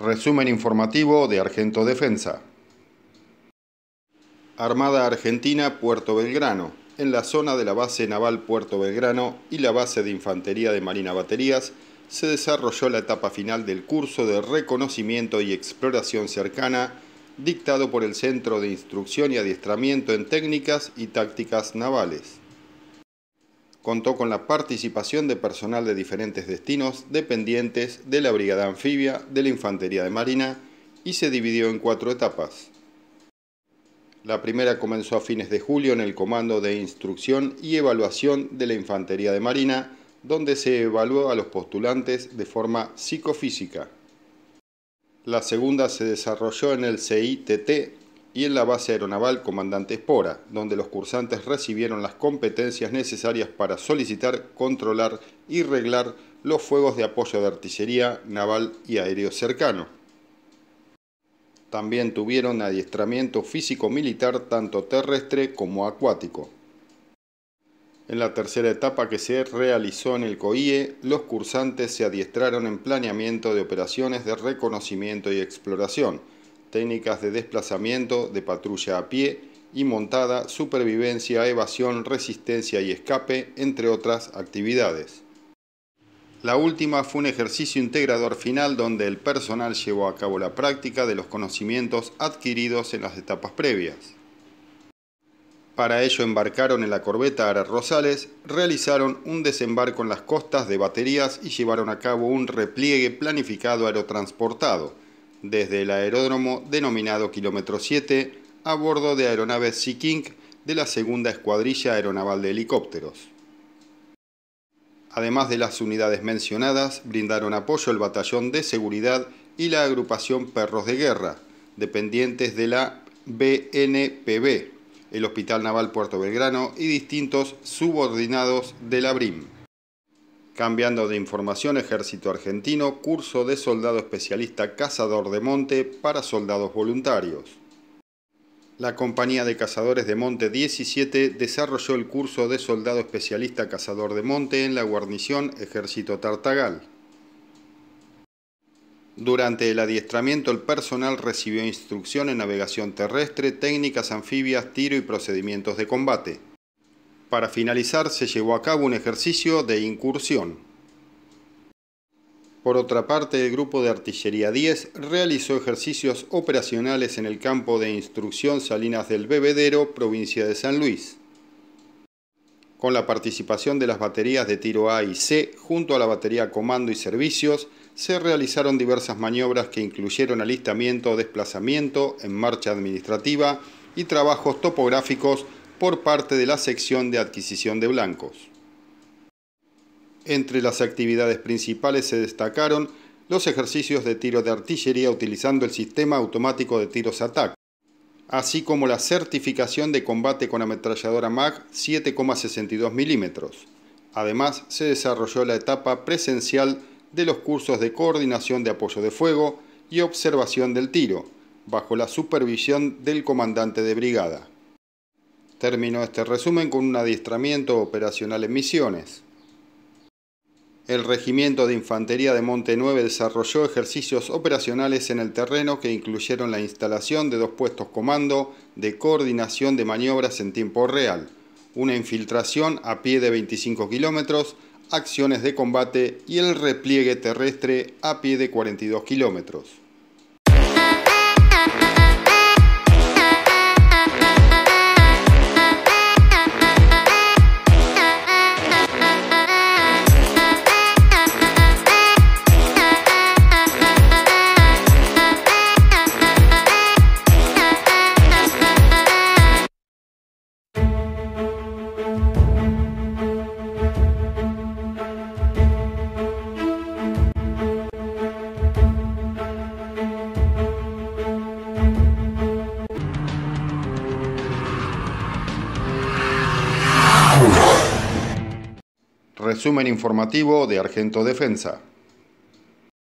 Resumen informativo de Argento Defensa. Armada Argentina Puerto Belgrano, en la zona de la base naval Puerto Belgrano y la base de infantería de Marina Baterías, se desarrolló la etapa final del curso de reconocimiento y exploración cercana dictado por el Centro de Instrucción y Adiestramiento en Técnicas y Tácticas Navales contó con la participación de personal de diferentes destinos dependientes de la Brigada Anfibia, de la Infantería de Marina y se dividió en cuatro etapas. La primera comenzó a fines de julio en el Comando de Instrucción y Evaluación de la Infantería de Marina, donde se evaluó a los postulantes de forma psicofísica. La segunda se desarrolló en el CITT y en la base aeronaval Comandante Espora, donde los cursantes recibieron las competencias necesarias para solicitar, controlar y reglar los fuegos de apoyo de artillería naval y aéreo cercano. También tuvieron adiestramiento físico-militar tanto terrestre como acuático. En la tercera etapa que se realizó en el COIE, los cursantes se adiestraron en planeamiento de operaciones de reconocimiento y exploración, técnicas de desplazamiento, de patrulla a pie y montada, supervivencia, evasión, resistencia y escape, entre otras actividades. La última fue un ejercicio integrador final donde el personal llevó a cabo la práctica de los conocimientos adquiridos en las etapas previas. Para ello embarcaron en la corbeta Ara Rosales, realizaron un desembarco en las costas de baterías y llevaron a cabo un repliegue planificado aerotransportado, desde el aeródromo denominado Kilómetro 7 a bordo de aeronaves Sea King de la segunda escuadrilla aeronaval de helicópteros. Además de las unidades mencionadas, brindaron apoyo el Batallón de Seguridad y la agrupación Perros de Guerra, dependientes de la BNPB, el Hospital Naval Puerto Belgrano y distintos subordinados de la BRIM. Cambiando de información, Ejército Argentino, curso de soldado especialista cazador de monte para soldados voluntarios. La Compañía de Cazadores de Monte 17 desarrolló el curso de soldado especialista cazador de monte en la guarnición Ejército Tartagal. Durante el adiestramiento el personal recibió instrucción en navegación terrestre, técnicas anfibias, tiro y procedimientos de combate. Para finalizar, se llevó a cabo un ejercicio de incursión. Por otra parte, el grupo de Artillería 10 realizó ejercicios operacionales en el campo de instrucción Salinas del Bebedero, provincia de San Luis, con la participación de las baterías de tiro A y C junto a la batería Comando y Servicios, se realizaron diversas maniobras que incluyeron alistamiento, desplazamiento en marcha administrativa y trabajos topográficos por parte de la sección de adquisición de blancos. Entre las actividades principales se destacaron los ejercicios de tiro de artillería utilizando el sistema automático de tiros ATAC, así como la certificación de combate con ametralladora MAC 7,62 milímetros. Además, se desarrolló la etapa presencial de los cursos de coordinación de apoyo de fuego y observación del tiro, bajo la supervisión del comandante de brigada. Termino este resumen con un adiestramiento operacional en misiones. El Regimiento de Infantería de Monte 9 desarrolló ejercicios operacionales en el terreno que incluyeron la instalación de dos puestos comando de coordinación de maniobras en tiempo real, una infiltración a pie de 25 kilómetros, acciones de combate y el repliegue terrestre a pie de 42 kilómetros. resumen informativo de Argento Defensa.